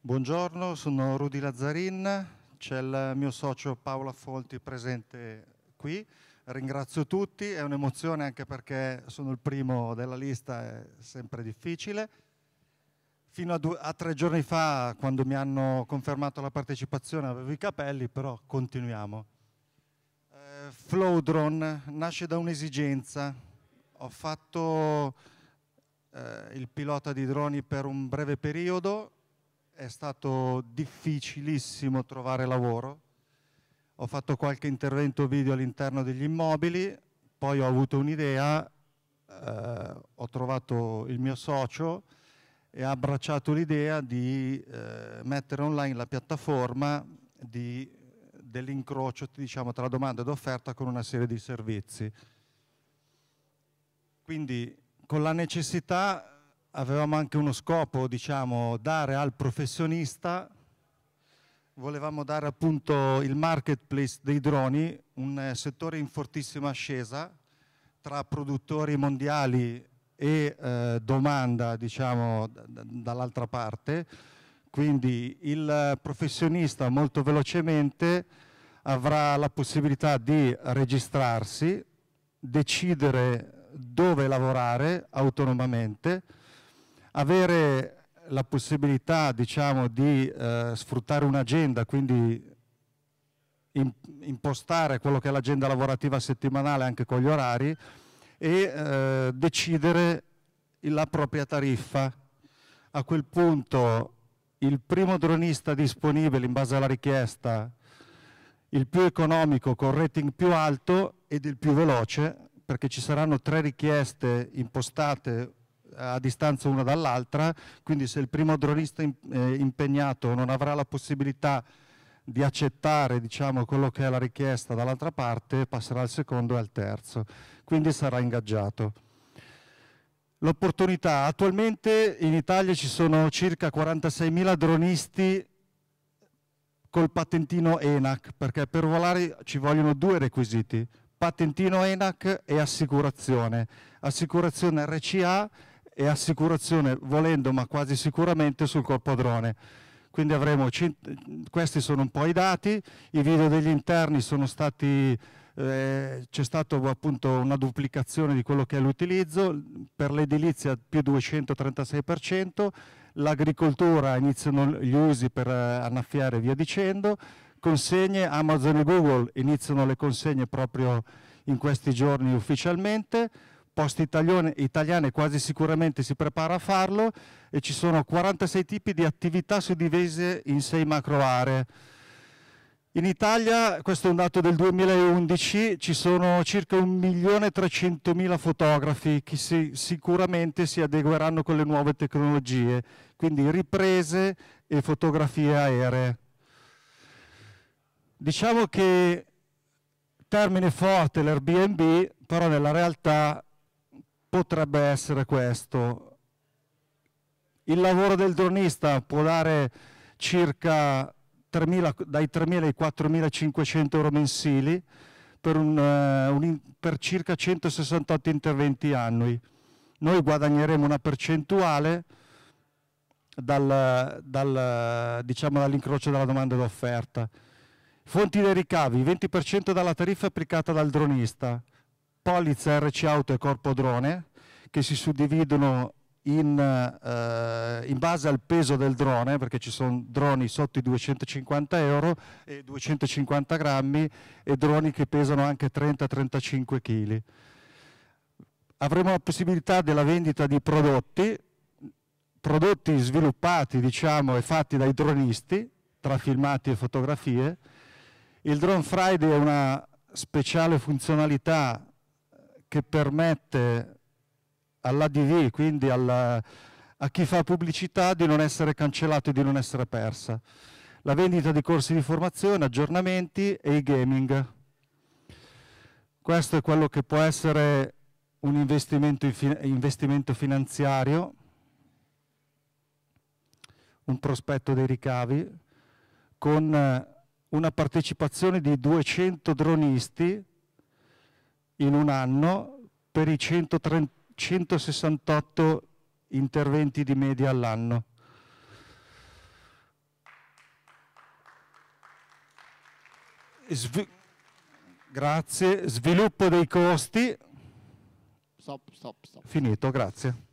Buongiorno, sono Rudy Lazzarin, c'è il mio socio Paola Folti presente qui. Ringrazio tutti, è un'emozione anche perché sono il primo della lista, è sempre difficile. Fino a, due, a tre giorni fa, quando mi hanno confermato la partecipazione, avevo i capelli, però continuiamo. Eh, Flowdron nasce da un'esigenza. Ho fatto eh, il pilota di droni per un breve periodo è stato difficilissimo trovare lavoro, ho fatto qualche intervento video all'interno degli immobili, poi ho avuto un'idea, eh, ho trovato il mio socio e ha abbracciato l'idea di eh, mettere online la piattaforma dell'incrocio diciamo, tra domanda ed offerta con una serie di servizi. Quindi con la necessità avevamo anche uno scopo, diciamo, dare al professionista, volevamo dare appunto il marketplace dei droni, un settore in fortissima ascesa tra produttori mondiali e eh, domanda, diciamo, dall'altra parte. Quindi il professionista molto velocemente avrà la possibilità di registrarsi, decidere dove lavorare autonomamente, avere la possibilità diciamo, di eh, sfruttare un'agenda, quindi impostare quello che è l'agenda lavorativa settimanale anche con gli orari e eh, decidere la propria tariffa. A quel punto il primo dronista disponibile in base alla richiesta, il più economico con rating più alto ed il più veloce, perché ci saranno tre richieste impostate a distanza una dall'altra, quindi se il primo dronista in, eh, impegnato non avrà la possibilità di accettare diciamo, quello che è la richiesta dall'altra parte, passerà al secondo e al terzo, quindi sarà ingaggiato. L'opportunità, attualmente in Italia ci sono circa 46.000 dronisti col patentino ENAC, perché per volare ci vogliono due requisiti, patentino ENAC e assicurazione. Assicurazione RCA e assicurazione, volendo ma quasi sicuramente, sul corpo drone. Quindi avremo, questi sono un po' i dati, i video degli interni sono stati eh, c'è stata appunto una duplicazione di quello che è l'utilizzo, per l'edilizia più 236%, l'agricoltura iniziano gli usi per annaffiare e via dicendo, consegne Amazon e Google iniziano le consegne proprio in questi giorni ufficialmente, Poste Italiane, Italiane quasi sicuramente si prepara a farlo e ci sono 46 tipi di attività suddivise in 6 macro aree. In Italia, questo è un dato del 2011, ci sono circa 1.300.000 fotografi che si, sicuramente si adegueranno con le nuove tecnologie, quindi riprese e fotografie aeree. Diciamo che termine forte l'Airbnb, però nella realtà potrebbe essere questo. Il lavoro del dronista può dare circa 3 dai 3.000 ai 4.500 euro mensili per, un, eh, un, per circa 168 interventi annui. Noi guadagneremo una percentuale dal, dal, diciamo, dall'incrocio della domanda e dell'offerta. Fonti dei ricavi, 20% dalla tariffa applicata dal dronista, polizza RC Auto e Corpo Drone che si suddividono in, eh, in, base al peso del drone, perché ci sono droni sotto i 250 euro e 250 grammi e droni che pesano anche 30-35 kg. Avremo la possibilità della vendita di prodotti, prodotti sviluppati diciamo, e fatti dai dronisti, tra filmati e fotografie. Il Drone Friday è una speciale funzionalità che permette all'ADV, quindi alla, a chi fa pubblicità, di non essere cancellato e di non essere persa. La vendita di corsi di formazione, aggiornamenti e i gaming. Questo è quello che può essere un investimento, investimento finanziario, un prospetto dei ricavi, con una partecipazione di 200 dronisti in un anno per i 130, 168 interventi di media all'anno. Svi grazie, sviluppo dei costi. Stop, stop, stop. Finito, grazie.